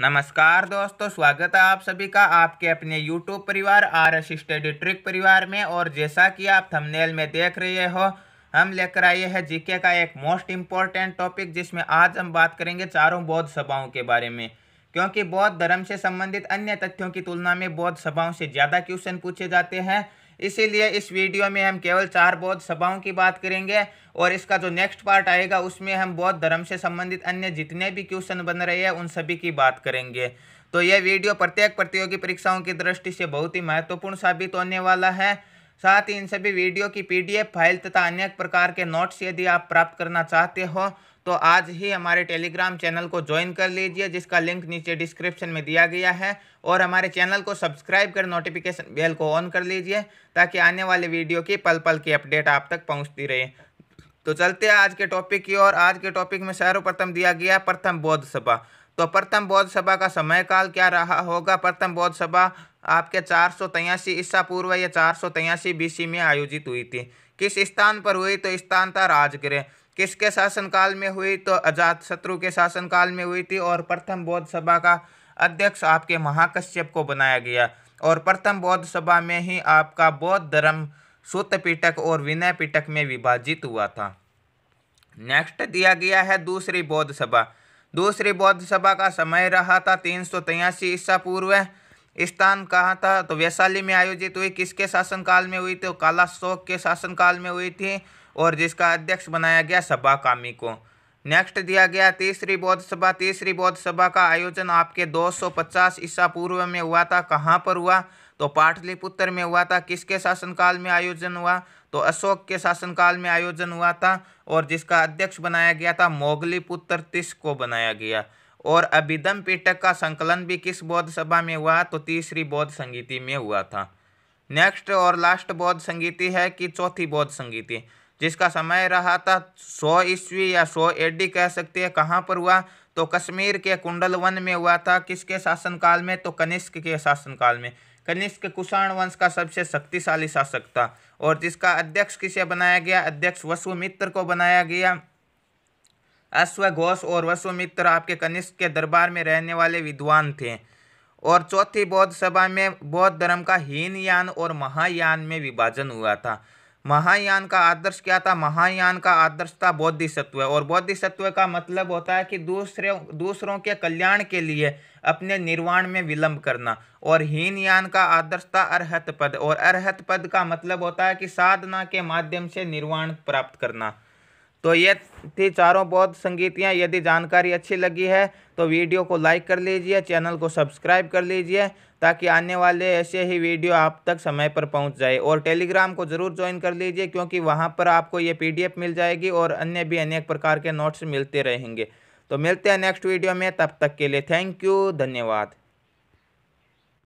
नमस्कार दोस्तों स्वागत है आप सभी का आपके अपने यूट्यूब परिवार आर एस स्टडी ट्रिक परिवार में और जैसा कि आप थंबनेल में देख रहे हो हम लेकर आए हैं जीके का एक मोस्ट इम्पॉर्टेंट टॉपिक जिसमें आज हम बात करेंगे चारों बौद्ध सभाओं के बारे में क्योंकि बौद्ध धर्म से संबंधित अन्य तथ्यों की तुलना में बौद्ध सभाओं से ज़्यादा क्वेश्चन पूछे जाते हैं इसीलिए इस वीडियो में हम केवल चार बौद्ध सभाओं की बात करेंगे और इसका जो नेक्स्ट पार्ट आएगा उसमें हम बौद्ध धर्म से संबंधित अन्य जितने भी क्वेश्चन बन रहे हैं उन सभी की बात करेंगे तो यह वीडियो प्रत्येक प्रतियोगी परीक्षाओं की दृष्टि से बहुत ही महत्वपूर्ण साबित होने वाला है साथ ही इन सभी वीडियो की पीडीएफ फाइल तथा अनेक प्रकार के नोट्स यदि आप प्राप्त करना चाहते हो तो आज ही हमारे टेलीग्राम चैनल को ज्वाइन कर लीजिए जिसका लिंक नीचे डिस्क्रिप्शन में दिया गया है और हमारे चैनल को सब्सक्राइब कर नोटिफिकेशन बेल को ऑन कर लीजिए ताकि आने वाले वीडियो की पल पल की अपडेट आप तक पहुँचती रहे तो चलते हैं आज के टॉपिक की और आज के टॉपिक में सर्वप्रथम दिया गया प्रथम बौद्ध सभा तो प्रथम बौद्ध सभा का समय काल क्या रहा होगा प्रथम बौद्ध सभा आपके चार सौ तेयासी ईस्सा पूर्व या चार सौ तेयासी बीसी में आयोजित हुई थी किस स्थान पर हुई तो स्थान था राजगृह किसके शासनकाल में हुई तो अजात शत्रु के शासनकाल में हुई थी और प्रथम बौद्ध सभा का अध्यक्ष आपके महाकश्यप को बनाया गया और प्रथम बौद्ध सभा में ही आपका बौद्ध धर्म सुत पिटक और विनय पिटक में विभाजित हुआ था नेक्स्ट दिया गया है दूसरी बौद्ध सभा दूसरी बौद्ध सभा का समय रहा था तीन सौ तेयासी ईसा पूर्व स्थान कहाँ था तो वैशाली में आयोजित हुई किसके शासनकाल में हुई तो काला शोक के शासनकाल में हुई थी और जिसका अध्यक्ष बनाया गया सभा कामी को नेक्स्ट दिया गया तीसरी बौद्ध सभा तीसरी बौद्ध सभा का आयोजन आपके 250 ईसा पूर्व में हुआ था कहाँ पर हुआ तो पाटलिपुत्र में हुआ था किसके शासनकाल में आयोजन हुआ तो अशोक के शासनकाल में आयोजन हुआ था और जिसका अध्यक्ष बनाया गया था मोगली पुत्र तिस को बनाया गया और अभिदम पीटक का संकलन भी किस बौद्ध सभा में हुआ तो तीसरी बौद्ध संगीति में हुआ था नेक्स्ट और लास्ट बौद्ध संगीति है कि चौथी बौद्ध संगीति जिसका समय रहा था सौ ईस्वी या सौ एडी कह सकते हैं कहाँ पर हुआ तो कश्मीर के कुंडल वन में हुआ था किसके शासनकाल में तो कनिष्क के शासनकाल में कनिष्क कुषाण वंश का सबसे शक्तिशाली शासक था और जिसका अध्यक्ष किसे बनाया गया अध्यक्ष वसुमित्र को बनाया गया अश्वघोष और वसुमित्र आपके कनिष्क के दरबार में रहने वाले विद्वान थे और चौथी बौद्ध सभा में बौद्ध धर्म का हीनयान और महायान में विभाजन हुआ था महायान का आदर्श क्या था महायान का आदर्श था बौद्धिसत्व और बौद्धिसत्व का मतलब होता है कि दूसरे दूसरों के कल्याण के लिए अपने निर्वाण में विलंब करना और हीनयान का आदर्श था अर्हत पद और अर्हत पद का मतलब होता है कि साधना के माध्यम से निर्वाण प्राप्त करना तो ये थी चारों बौद्ध संगीतियाँ यदि जानकारी अच्छी लगी है तो वीडियो को लाइक कर लीजिए चैनल को सब्सक्राइब कर लीजिए ताकि आने वाले ऐसे ही वीडियो आप तक समय पर पहुंच जाए और टेलीग्राम को ज़रूर ज्वाइन कर लीजिए क्योंकि वहां पर आपको ये पीडीएफ मिल जाएगी और अन्य भी अनेक प्रकार के नोट्स मिलते रहेंगे तो मिलते हैं नेक्स्ट वीडियो में तब तक के लिए थैंक यू धन्यवाद